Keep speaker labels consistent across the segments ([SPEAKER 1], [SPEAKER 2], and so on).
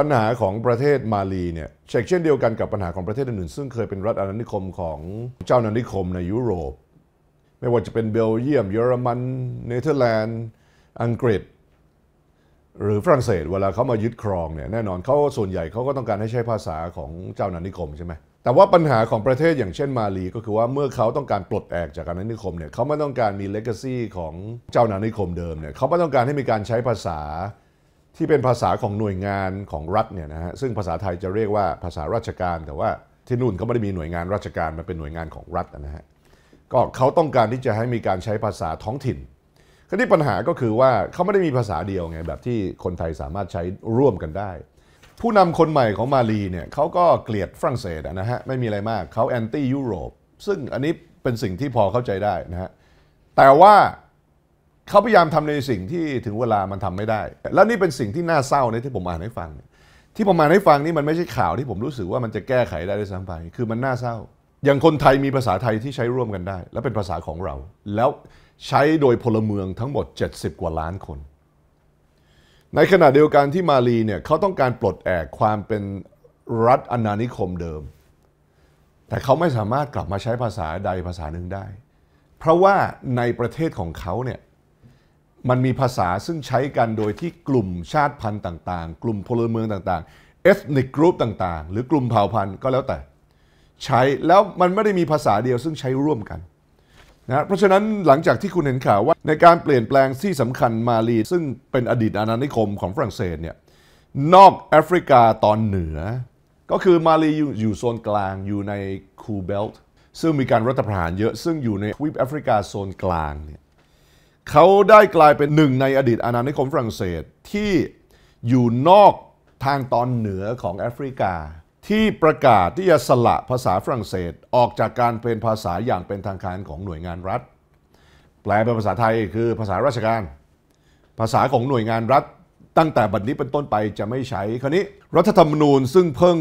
[SPEAKER 1] ปัญหาของประเทศมาลีเนี่ยเช่นเดียวกันกับปัญหาของประเทศอื่น ๆ ซึ่งเคยเป็นรัฐอาณานิคมของเจ้าอาณานิคมในยุโรป ไม่ว่าจะเป็นเบลเยียมเยอรมันเนเธอร์แลนด์ อังกฤษ หรือฝรั่งเศสเวลาเขามายึดครองเนี่ย แน่นอนเขาส่วนใหญ่เขาก็ต้องการให้ใช้ภาษาของเจ้าอาณานิคมใช่ไหมแต่ว่าปัญหาของประเทศอย่างเช่นมาลีก็คือว่าเมื่อเขาต้องการปลดแอกจากอาณานิคมเนี่ยเขาไม่ต้องการมีเลกาซีของเจ้าอาณานิคมเดิมเนี่ยเขาไม่ต้องการให้มีการใช้ภาษาที่เป็นภาษาของหน่วยงานของรัฐเนี่ยนะฮะซึ่งภาษาไทยจะเรียกว่าภาษาราชการแต่ว่า ที่นู่นเขาไม่ได้มีหน่วยงานราชการมันเป็นหน่วยงานของรัฐนะฮะก็เขาต้องการที่จะให้มีการใช้ภาษาท้องถิ่นก็ที่ปัญหาก็คือว่าเขาไม่ได้มีภาษาเดียวไง แบบที่คนไทยสามารถใช้ร่วมกันได้ ผู้นำคนใหม่ของมาลีเนี่ยเขาก็เกลียดฝรั่งเศสนะฮะไม่มีอะไรมากเขาแอนตี้ยุโรป ซึ่งอันนี้เป็นสิ่งที่พอเข้าใจได้นะฮะแต่ว่าเขาพยายามทำในสิ่งที่ถึงเวลามันทำไม่ได้ แล้วนี่เป็นสิ่งที่น่าเศร้าในที่ผมอ่านให้ฟัง ที่ผมอ่านให้ฟังนี่มันไม่ใช่ข่าวที่ผมรู้สึกว่า มันจะแก้ไขได้ด้วยซ้ำไปคือมันน่าเศร้า อย่างคนไทยมีภาษาไทยที่ใช้ร่วมกันได้ และเป็นภาษาของเรา แล้วใช้โดยพลเมืองทั้งหมด 70 กว่าล้านคน ในขณะเดียวกันที่มาลีเนี่ยเขาต้องการปลดแอกความเป็นรัฐอนานิคมเดิม แต่เขาไม่สามารถกลับมาใช้ภาษาใดภาษาหนึ่งได้ เพราะว่าในประเทศของเขาเนี่ยมันมีภาษาซึ่งใช้กันโดยที่กลุ่มชาติพันธุ์ต่างๆ กลุ่มพลเมืองต่างๆ ethnic group ต่างๆ หรือกลุ่มเผ่าพันธุ์ก็แล้วแต่ ใช้แล้วมันไม่ได้มีภาษาเดียวซึ่งใช้ร่วมกันนะ เพราะฉะนั้นหลังจากที่คุณเห็นข่าวว่า ในการเปลี่ยนแปลงที่สำคัญมาลีซึ่งเป็นอดีตอาณานิคมของฝรั่งเศสเนี่ยนอกแอฟริกาตอนเหนือ ก็คือมาลีอยู่โซนกลางอยู่ในคูเบลต์ซึ่งมีการรัฐประหารเยอะซึ่งอยู่ในทวีปแอฟริกาโซนกลางเนี่ยเขาได้กลายเป็นหนึ่งในอดีตอาณานิคมฝรั่งเศสที่อยู่นอกทางตอนเหนือของแอฟริกา ที่ประกาศที่จะสละภาษาฝรั่งเศสออกจากการเป็นภาษาอย่างเป็นทางการของหน่วยงานรัฐ แปลเป็นภาษาไทยคือภาษาราชการ ภาษาของหน่วยงานรัฐตั้งแต่บัดนี้เป็นต้นไปจะไม่ใช้ ครนี้ รัฐธรรมนูญซึ่งเพิ่ง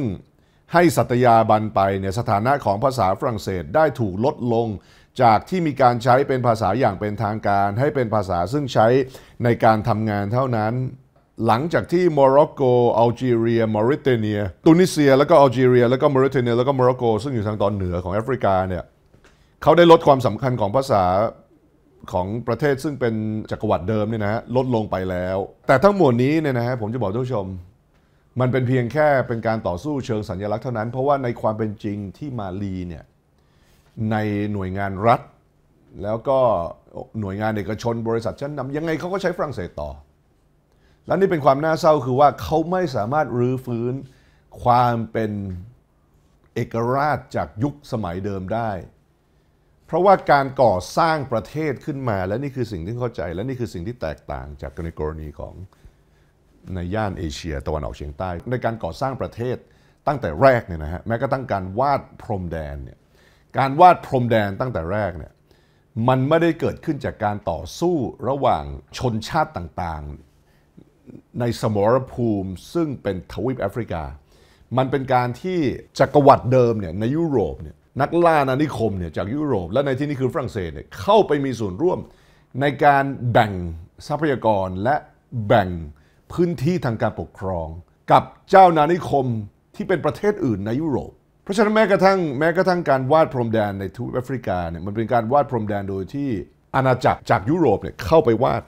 [SPEAKER 1] ให้สัตยาบันไปเนี่ยสถานะของภาษาฝรั่งเศสได้ถูกลดลงจากที่มีการใช้เป็นภาษาอย่างเป็นทางการ ให้เป็นภาษาซึ่งใช้ในการทำงานเท่านั้น หลังจากที่โมร็อกโกอัลจีเรียมอริเตเนียตุนิเซีย แล้วก็อัลจีเรีย แล้วก็มอริเตเนียแล้วก็โมร็อกโกซึ่งอยู่ทางตอนเหนือของแอฟริกาเนี่ยเขาได้ลดความสำคัญของภาษาของประเทศซึ่งเป็นจักรวรรดิเดิมเนี่ยนะฮะลดลงไปแล้ว แต่ทั้งหมดนี้เนี่ยนะฮะผมจะบอกท่านผู้ชม มันเป็นเพียงแค่เป็นการต่อสู้เชิงสัญลักษณ์เท่านั้น เพราะว่าในความเป็นจริงที่มาลีเนี่ยในหน่วยงานรัฐ แล้วก็หน่วยงานเอกชนบริษัทชั้นนำยังไงเขาก็ใช้ฝรั่งเศสต่อ และนี่เป็นความน่าเศร้าคือว่าเขาไม่สามารถรื้อฟื้นความเป็นเอกราชจากยุคสมัยเดิมได้ เพราะว่าการก่อสร้างประเทศขึ้นมาและนี่คือสิ่งที่เข้าใจ และนี่คือสิ่งที่แตกต่างจากในกรณีของในย่านเอเชียตะวันออกเฉียงใต้ในการก่อสร้างประเทศตั้งแต่แรกเนี่ยนะฮะแม้กระทั่งการวาดพรมแดนเนี่ยการวาดพรมแดนตั้งแต่แรกเนี่ยมันไม่ได้เกิดขึ้นจากการต่อสู้ระหว่างชนชาติต่างๆ ในสมรภูมิซึ่งเป็นทวีปแอฟริกา มันเป็นการที่จักรวรรดิเดิมเนี่ยในยุโรปเนี่ยนักล่านานิคมเนี่ยจากยุโรปและในที่นี้คือฝรั่งเศสเนี่ยเข้าไปมีส่วนร่วมในการแบ่งทรัพยากรและแบ่งพื้นที่ทางการปกครอง กับเจ้านานิคมที่เป็นประเทศอื่น ในยุโรปราะฉะนั้นแม้กระทั่งแม้กระทั่งการวาดพรมแดนในทวีปแอฟริกาเนี่ยมันเป็นการวาดพรมแดนโดยที่อาณาจักรจากยุโรปเนี่ยเข้าไปวาด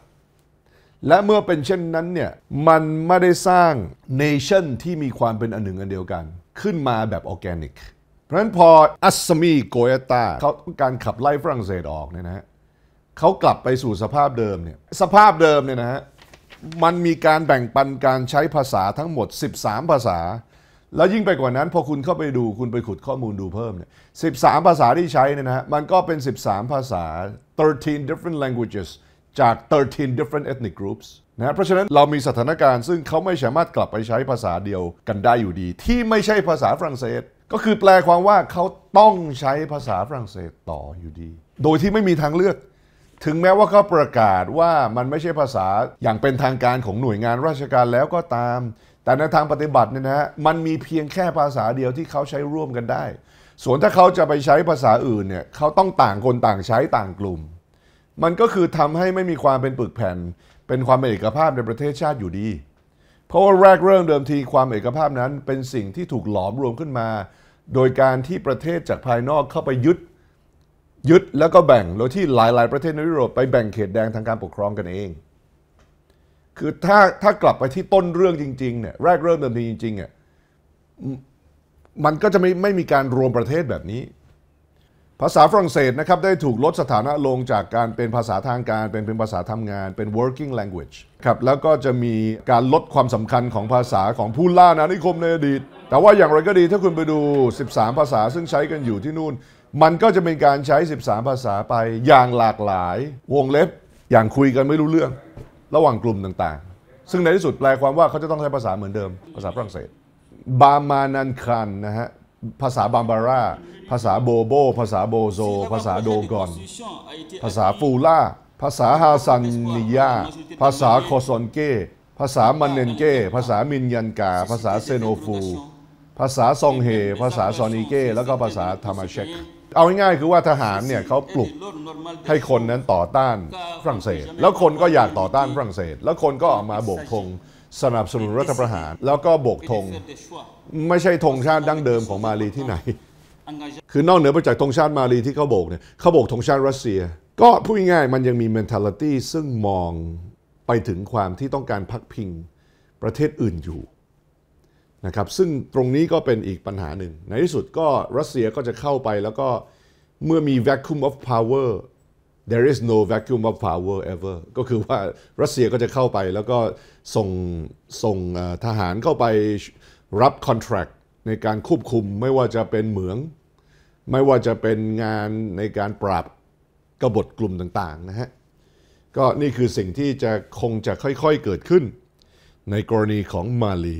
[SPEAKER 1] และเมื่อเป็นเช่นนั้นเนี่ยมันไม่ได้สร้างเนชั่นที่มีความเป็นอันหนึ่งอันเดียวกันขึ้นมาแบบออแกนิกเพราะฉะนั้นพออัสมีโกยตาเขาการขับไล่ฝรั่งเศสออกเนี่ยนะฮะเขากลับไปสู่สภาพเดิมเนี่ยสภาพเดิมเนี่ยนะฮะมันมีการแบ่งปันการใช้ภาษาทั้งหมด 13 ภาษาแล้วยิ่งไปกว่านั้น พอคุณเข้าไปดูคุณไปขุดข้อมูลดูเพิ่มเนี่ย13 ภาษาที่ใช้เนี่ยนะฮะมันก็เป็น 13 ภาษา 13 different languages จาก 13 different ethnic groups นะเพราะฉะนั้นเรามีสถานการณ์ซึ่งเขาไม่สามารถกลับไปใช้ภาษาเดียวกันได้อยู่ดี ที่ไม่ใช่ภาษาฝรั่งเศส ก็คือแปลความว่าเขาต้องใช้ภาษาฝรั่งเศสต่ออยู่ดี โดยที่ไม่มีทางเลือก ถึงแม้ว่าเขาประกาศว่ามันไม่ใช่ภาษาอย่างเป็นทางการของหน่วยงานราชการแล้วก็ตามแต่ในทางปฏิบัติเนี่ยนะมันมีเพียงแค่ภาษาเดียวที่เขาใช้ร่วมกันได้ ส่วนถ้าเขาจะไปใช้ภาษาอื่นเนี่ยเขาต้องต่างคนต่างใช้ต่างกลุ่ม มันก็คือทำให้ไม่มีความเป็นปึกแผ่นเป็นความเป็นเอกภาพในประเทศชาติอยู่ดี เพราะว่าแรกเริ่มเดิมทีความเอกภาพนั้น เป็นสิ่งที่ถูกหลอมรวมขึ้นมา โดยการที่ประเทศจากภายนอกเข้าไปยึดยึดแล้วก็แบ่งโดยที่หลายๆประเทศในยุโรปไปแบ่งเขตแดงทางการปกครองกันเองคือถ้าถ้ากลับไปที่ต้นเรื่องจริง ๆ เนี่ย แรกเริ่มเดิมทีจริงๆเนี่ยมันก็จะไม่ไม่มีการรวมประเทศแบบนี้ ภาษาฝรั่งเศสนะครับ ได้ถูกลดสถานะลงจากการเป็นภาษาทางการ เป็นเป็นภาษาทำงานเป็น working language ครับ แล้วก็จะมีการลดความสำคัญของภาษาของผู้ล่านานิคมในอดีต แต่ว่าอย่างไรก็ดีถ้าคุณไปดู 13 ภาษาซึ่งใช้กันอยู่ที่นู่น มันก็จะเป็นการใช้ 13 ภาษาไปอย่างหลากหลายวงเล็บอย่างคุยกันไม่รู้เรื่องระหว่างกลุ่มต่าง ๆ ซึ่งในที่สุดแปลความว่าเขาจะต้องใช้ภาษาเหมือนเดิม ภาษาฝรั่งเศส บามานันคันนะฮะ ภาษาบาบาร่าภาษาโบโบ ภาษาโบโซ ภาษาโดกอน ภาษาฟูล่า ภาษาฮาซันนิยาภาษาคอซอนเก้ ภาษามันเนนเก้ ภาษามินยันกา ภาษาเซโนฟู ภาษาซองเฮ ภาษาซอนิเก้ แล้วก็ภาษาธรรมเชคเอาง่ายๆคือว่าทหารเนี่ยเขาปลุกให้คนนั้นต่อต้านฝรั่งเศส แล้วคนก็อยากต่อต้านฝรั่งเศส แล้วคนก็ออกมาโบกธงสนับสนุนรัฐประหาร แล้วก็โบกธงไม่ใช่ธงชาติดั้งเดิมของมาลีที่ไหน คือนอกเหนือไปจากธงชาติมาลีที่เขาโบกเนี่ยเขาโบกธงชาติรัสเซีย ก็พูดง่ายๆมันยังมี mentality ซึ่งมองไปถึงความที่ต้องการพักพิงประเทศอื่นอยู่นะครับ ซึ่งตรงนี้ก็เป็นอีกปัญหาหนึ่ง ในที่สุดก็รัสเซียก็จะเข้าไปแล้วก็เมื่อมี vacuum of power there is no vacuum of power ever ก็คือว่ารัสเซียก็จะเข้าไปแล้วก็ส่งส่งทหารเข้าไปรับ contract ในการควบคุมไม่ว่าจะเป็นเหมือง ไม่ว่าจะเป็นงานในการปราบกบฏกลุ่มต่างๆนะฮะ ก็นี่คือสิ่งที่จะคงจะค่อยๆเกิดขึ้นในกรณีของมาลี